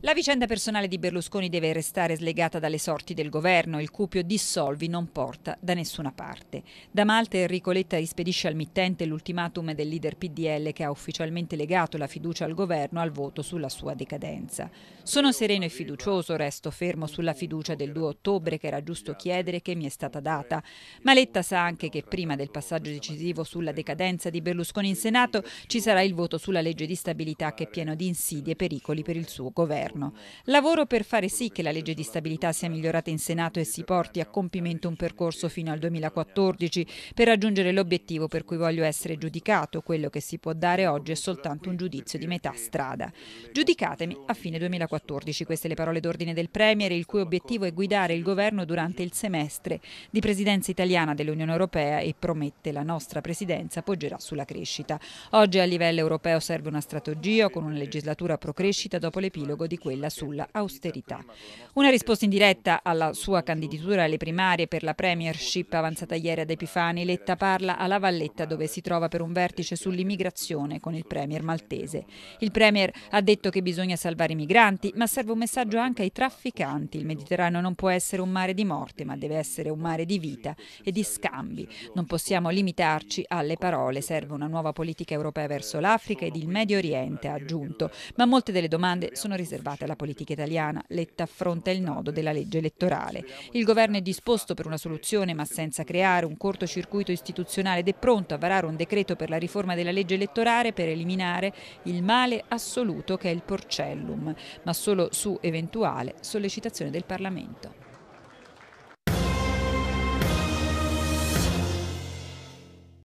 La vicenda personale di Berlusconi deve restare slegata dalle sorti del governo, il cupio dissolvi non porta da nessuna parte. Da Malta Enrico Letta rispedisce al mittente l'ultimatum del leader PDL che ha ufficialmente legato la fiducia al governo al voto sulla sua decadenza. Sono sereno e fiducioso, resto fermo sulla fiducia del 2 ottobre che era giusto chiedere che mi è stata data, ma Letta sa anche che prima del passaggio decisivo sulla decadenza di Berlusconi in Senato ci sarà il voto sulla legge di stabilità che è pieno di insidie e pericoli per il suo governo governo. Lavoro per fare sì che la legge di stabilità sia migliorata in Senato e si porti a compimento un percorso fino al 2014 per raggiungere l'obiettivo per cui voglio essere giudicato. Quello che si può dare oggi è soltanto un giudizio di metà strada. Giudicatemi a fine 2014. Queste le parole d'ordine del Premier, il cui obiettivo è guidare il governo durante il semestre di presidenza italiana dell'Unione Europea e promette la nostra presidenza poggerà sulla crescita. Oggi a livello europeo serve una strategia con una legislatura pro crescita dopo l'epilogo di di quella sull'austerità. Una risposta indiretta alla sua candidatura alle primarie per la premiership avanzata ieri ad Epifani, Letta parla alla Valletta dove si trova per un vertice sull'immigrazione con il premier maltese. Il premier ha detto che bisogna salvare i migranti, ma serve un messaggio anche ai trafficanti. Il Mediterraneo non può essere un mare di morte, ma deve essere un mare di vita e di scambi. Non possiamo limitarci alle parole, serve una nuova politica europea verso l'Africa ed il Medio Oriente, ha aggiunto, ma molte delle domande sono riservate riservata alla politica italiana. Letta affronta il nodo della legge elettorale. Il governo è disposto per una soluzione ma senza creare un cortocircuito istituzionale ed è pronto a varare un decreto per la riforma della legge elettorale per eliminare il male assoluto che è il porcellum, ma solo su eventuale sollecitazione del Parlamento.